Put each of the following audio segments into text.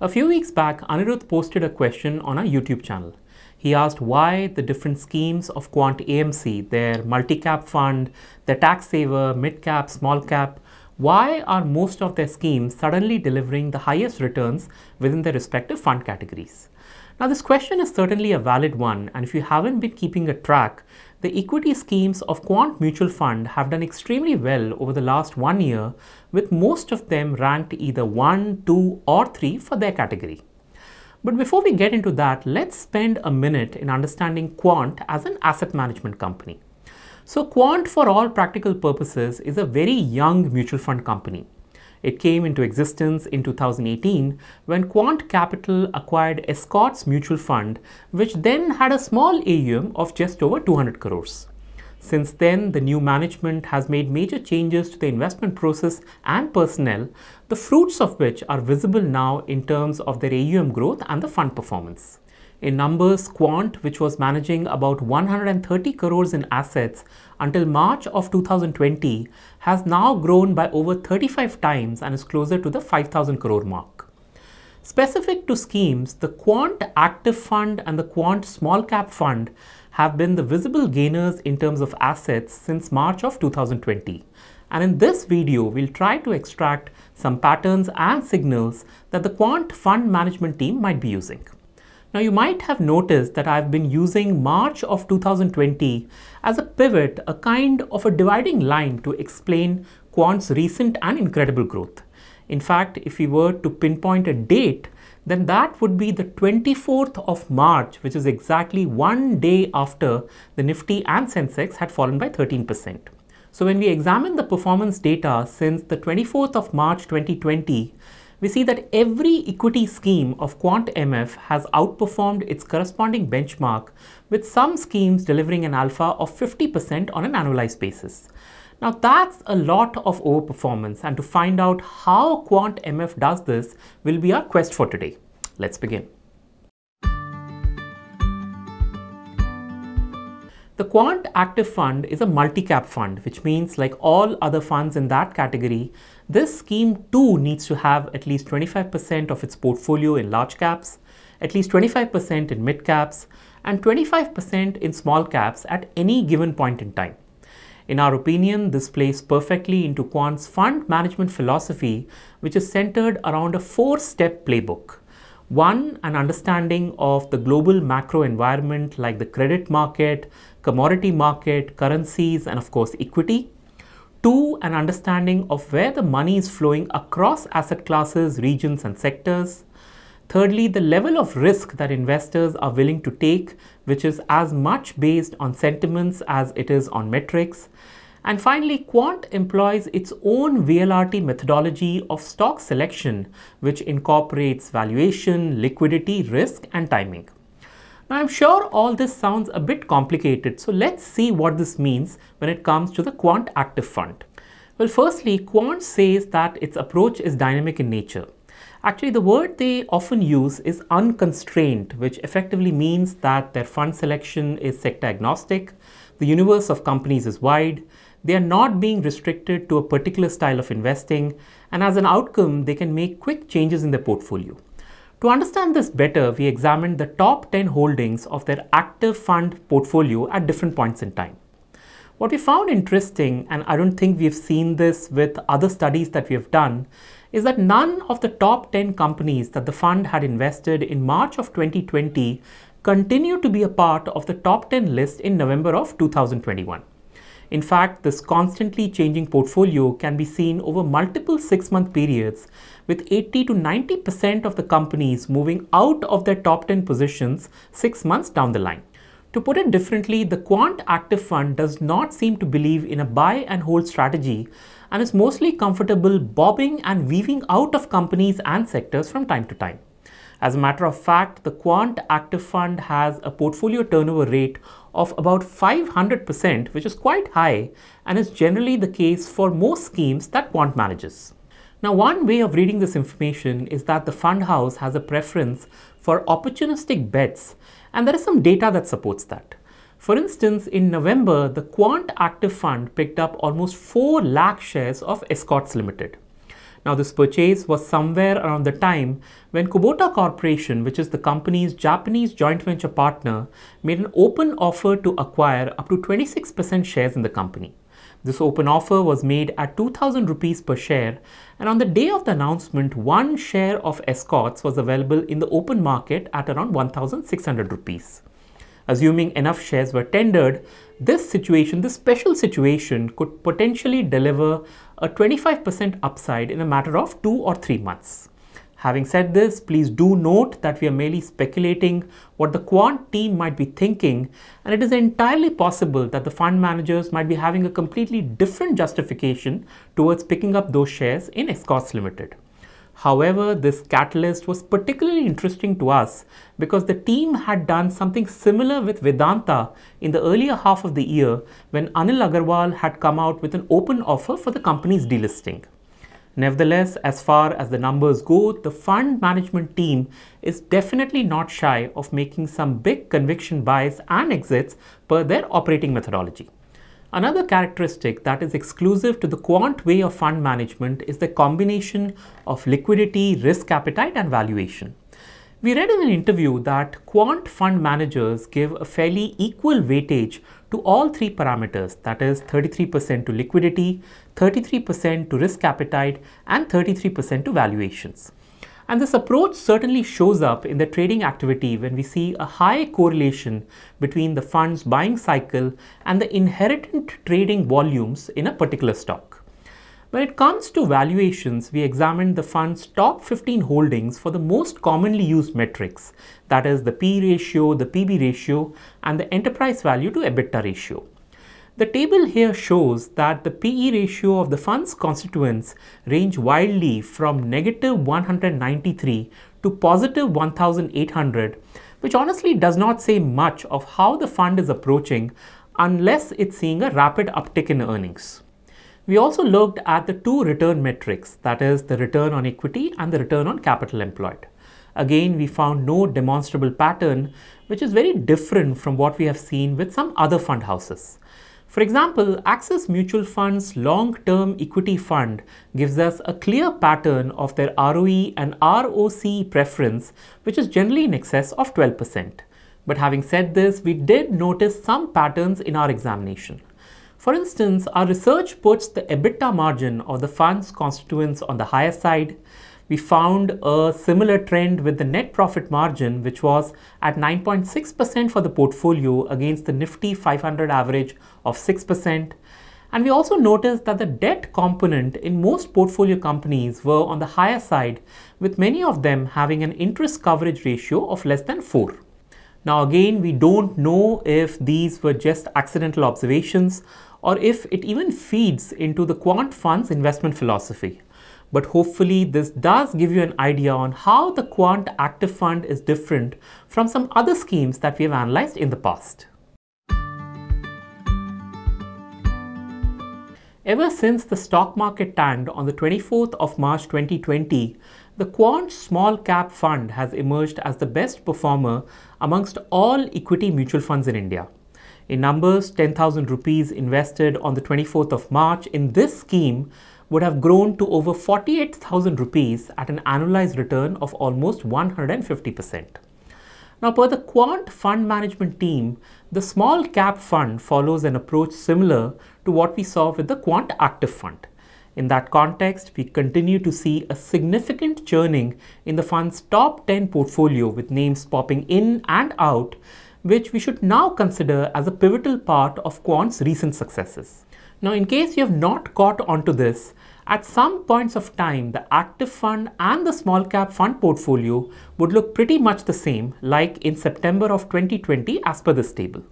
A few weeks back, Anirudh posted a question on our YouTube channel. He asked why the different schemes of Quant AMC, their multi-cap fund, their tax saver, mid-cap, small-cap, why are most of their schemes suddenly delivering the highest returns within their respective fund categories? Now this question is certainly a valid one and if you haven't been keeping a track, the equity schemes of Quant Mutual Fund have done extremely well over the last one year with most of them ranked either 1, 2 or 3 for their category. But before we get into that, let's spend a minute in understanding Quant as an asset management company. So Quant for all practical purposes is a very young mutual fund company. It came into existence in 2018 when Quant Capital acquired Escorts Mutual Fund, which then had a small AUM of just over 200 crores. Since then, the new management has made major changes to the investment process and personnel, the fruits of which are visible now in terms of their AUM growth and the fund performance in numbers Quant, which was managing about 130 crores in assets until March of 2020, has now grown by over 35 times and is closer to the 5,000 crore mark. Specific to schemes, the Quant Active Fund and the Quant Small Cap Fund have been the visible gainers in terms of assets since March of 2020. And in this video, we'll try to extract some patterns and signals that the Quant fund management team might be using. Now you might have noticed that I've been using March of 2020 as a pivot, a kind of a dividing line to explain quant's recent and incredible growth. In fact, if we were to pinpoint a date, then that would be the 24th of March, which is exactly one day after the Nifty and Sensex had fallen by 13%. So when we examine the performance data since the 24th of March 2020, we see that every equity scheme of quant MF has outperformed its corresponding benchmark with some schemes delivering an alpha of 50% on an annualized basis. Now that's a lot of overperformance and to find out how quant MF does this will be our quest for today. Let's begin. The Quant Active Fund is a multi-cap fund, which means like all other funds in that category, this scheme too needs to have at least 25% of its portfolio in large caps, at least 25% in mid caps, and 25% in small caps at any given point in time. In our opinion, this plays perfectly into Quant's fund management philosophy, which is centered around a four step playbook. One, an understanding of the global macro environment like the credit market, commodity market, currencies, and of course, equity. Two, an understanding of where the money is flowing across asset classes, regions, and sectors. Thirdly, the level of risk that investors are willing to take, which is as much based on sentiments as it is on metrics. And finally, Quant employs its own VLRT methodology of stock selection, which incorporates valuation, liquidity, risk, and timing. Now I'm sure all this sounds a bit complicated, so let's see what this means when it comes to the quant active fund. Well, firstly, quant says that its approach is dynamic in nature. Actually, the word they often use is unconstrained, which effectively means that their fund selection is sector agnostic, the universe of companies is wide, they are not being restricted to a particular style of investing, and as an outcome, they can make quick changes in their portfolio. To understand this better, we examined the top 10 holdings of their active fund portfolio at different points in time. What we found interesting, and I don't think we've seen this with other studies that we have done, is that none of the top 10 companies that the fund had invested in March of 2020 continued to be a part of the top 10 list in November of 2021. In fact, this constantly changing portfolio can be seen over multiple six month periods, with 80 to 90% of the companies moving out of their top 10 positions six months down the line. To put it differently, the quant active fund does not seem to believe in a buy and hold strategy and is mostly comfortable bobbing and weaving out of companies and sectors from time to time. As a matter of fact, the quant active fund has a portfolio turnover rate of about 500%, which is quite high and is generally the case for most schemes that want managers. Now, one way of reading this information is that the fund house has a preference for opportunistic bets, and there is some data that supports that. For instance, in November, the Quant Active Fund picked up almost 4 lakh shares of Escorts Limited. Now this purchase was somewhere around the time when Kubota Corporation, which is the company's Japanese joint venture partner, made an open offer to acquire up to 26% shares in the company. This open offer was made at 2000 rupees per share and on the day of the announcement one share of Escorts was available in the open market at around 1600 rupees. Assuming enough shares were tendered, this situation, this special situation could potentially deliver a 25% upside in a matter of two or three months. Having said this, please do note that we are merely speculating what the quant team might be thinking, and it is entirely possible that the fund managers might be having a completely different justification towards picking up those shares in Escorts Limited. However, this catalyst was particularly interesting to us because the team had done something similar with Vedanta in the earlier half of the year when Anil Agarwal had come out with an open offer for the company's delisting. Nevertheless, as far as the numbers go, the fund management team is definitely not shy of making some big conviction buys and exits per their operating methodology. Another characteristic that is exclusive to the quant way of fund management is the combination of liquidity, risk appetite and valuation. We read in an interview that quant fund managers give a fairly equal weightage to all three parameters that is 33% to liquidity, 33% to risk appetite and 33% to valuations. And this approach certainly shows up in the trading activity when we see a high correlation between the fund's buying cycle and the inherent trading volumes in a particular stock. When it comes to valuations, we examined the fund's top 15 holdings for the most commonly used metrics, that is the P ratio, the PB ratio, and the enterprise value to EBITDA ratio. The table here shows that the PE ratio of the fund's constituents range widely from negative 193 to positive 1800, which honestly does not say much of how the fund is approaching unless it's seeing a rapid uptick in earnings. We also looked at the two return metrics, that is the return on equity and the return on capital employed. Again, we found no demonstrable pattern, which is very different from what we have seen with some other fund houses. For example, Axis Mutual Fund's long-term equity fund gives us a clear pattern of their ROE and ROC preference, which is generally in excess of 12%. But having said this, we did notice some patterns in our examination. For instance, our research puts the EBITDA margin of the fund's constituents on the higher side, we found a similar trend with the net profit margin, which was at 9.6% for the portfolio against the Nifty 500 average of 6%. And we also noticed that the debt component in most portfolio companies were on the higher side, with many of them having an interest coverage ratio of less than 4. Now again, we don't know if these were just accidental observations or if it even feeds into the quant fund's investment philosophy but hopefully this does give you an idea on how the quant active fund is different from some other schemes that we have analyzed in the past. Ever since the stock market tanked on the 24th of March 2020, the Quant Small Cap Fund has emerged as the best performer amongst all equity mutual funds in India. In numbers, 10,000 rupees invested on the 24th of March in this scheme would have grown to over 48,000 rupees at an annualized return of almost 150%. Now, per the quant fund management team, the small cap fund follows an approach similar to what we saw with the quant active fund. In that context, we continue to see a significant churning in the fund's top 10 portfolio with names popping in and out, which we should now consider as a pivotal part of quant's recent successes. Now, in case you have not caught onto this, at some points of time, the active fund and the small cap fund portfolio would look pretty much the same like in September of 2020 as per this table.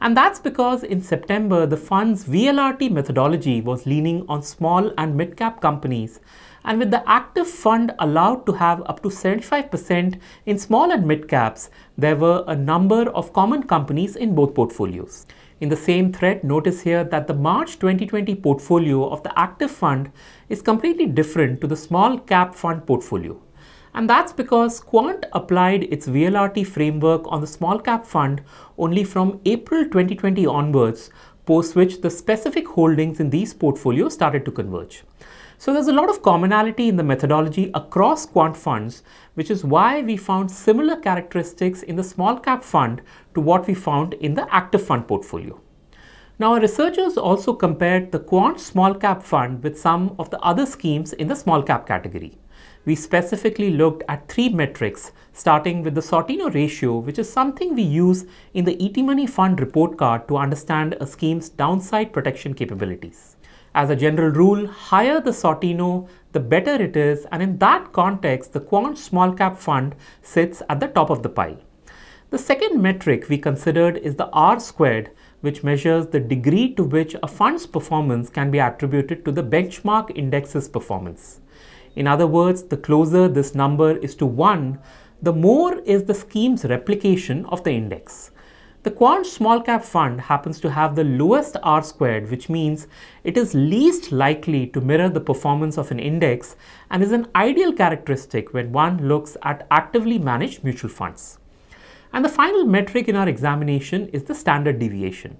And that's because in September, the fund's VLRT methodology was leaning on small and mid cap companies. And with the active fund allowed to have up to 75% in small and mid caps, there were a number of common companies in both portfolios. In the same thread, notice here that the March 2020 portfolio of the active fund is completely different to the small cap fund portfolio. And that's because Quant applied its VLRT framework on the small cap fund only from April 2020 onwards post which the specific holdings in these portfolios started to converge. So there's a lot of commonality in the methodology across quant funds, which is why we found similar characteristics in the small cap fund to what we found in the active fund portfolio. Now, our researchers also compared the quant small cap fund with some of the other schemes in the small cap category we specifically looked at three metrics, starting with the Sortino ratio, which is something we use in the ET Money Fund report card to understand a scheme's downside protection capabilities. As a general rule, higher the Sortino, the better it is, and in that context, the Quant Small Cap Fund sits at the top of the pile. The second metric we considered is the R squared, which measures the degree to which a fund's performance can be attributed to the benchmark index's performance. In other words, the closer this number is to 1, the more is the scheme's replication of the index. The quant small cap fund happens to have the lowest R squared, which means it is least likely to mirror the performance of an index and is an ideal characteristic when one looks at actively managed mutual funds. And the final metric in our examination is the standard deviation.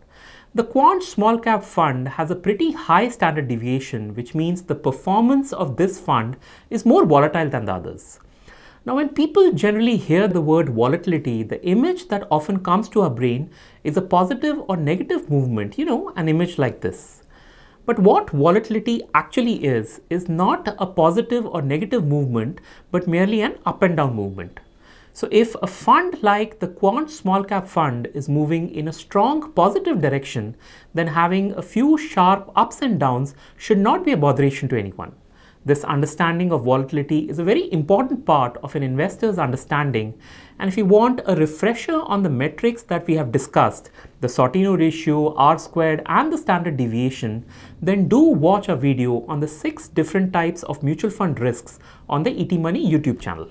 The Quant Small Cap Fund has a pretty high standard deviation, which means the performance of this fund is more volatile than the others. Now, when people generally hear the word volatility, the image that often comes to our brain is a positive or negative movement, you know, an image like this. But what volatility actually is, is not a positive or negative movement, but merely an up and down movement. So if a fund like the quant small cap fund is moving in a strong positive direction, then having a few sharp ups and downs should not be a botheration to anyone. This understanding of volatility is a very important part of an investor's understanding. And if you want a refresher on the metrics that we have discussed, the Sortino ratio, R squared, and the standard deviation, then do watch our video on the six different types of mutual fund risks on the ET Money YouTube channel.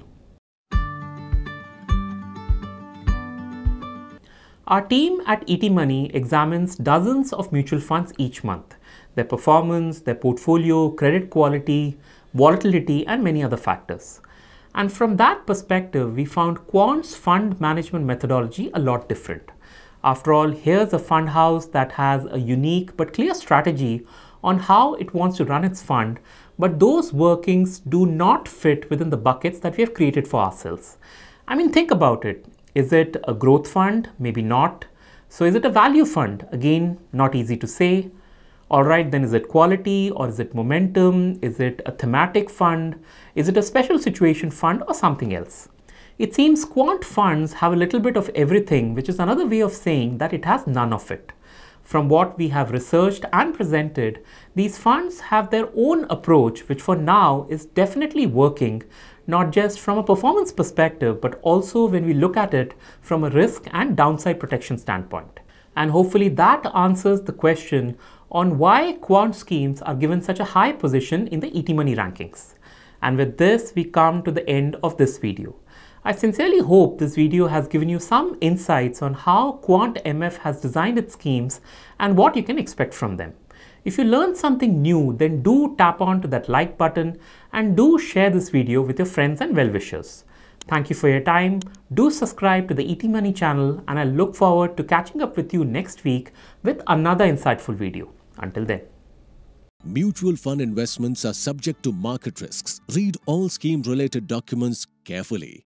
Our team at ET Money examines dozens of mutual funds each month, their performance, their portfolio, credit quality, volatility, and many other factors. And from that perspective, we found Quant's fund management methodology a lot different. After all, here's a fund house that has a unique but clear strategy on how it wants to run its fund, but those workings do not fit within the buckets that we have created for ourselves. I mean, think about it. Is it a growth fund? Maybe not. So is it a value fund? Again, not easy to say. All right, then is it quality or is it momentum? Is it a thematic fund? Is it a special situation fund or something else? It seems quant funds have a little bit of everything, which is another way of saying that it has none of it. From what we have researched and presented, these funds have their own approach, which for now is definitely working, not just from a performance perspective, but also when we look at it from a risk and downside protection standpoint. And hopefully that answers the question on why quant schemes are given such a high position in the ET Money rankings. And with this, we come to the end of this video. I sincerely hope this video has given you some insights on how Quant MF has designed its schemes and what you can expect from them. If you learned something new, then do tap on to that like button and do share this video with your friends and well-wishers. Thank you for your time. Do subscribe to the ET Money channel and I look forward to catching up with you next week with another insightful video. Until then. Mutual fund investments are subject to market risks. Read all scheme related documents carefully.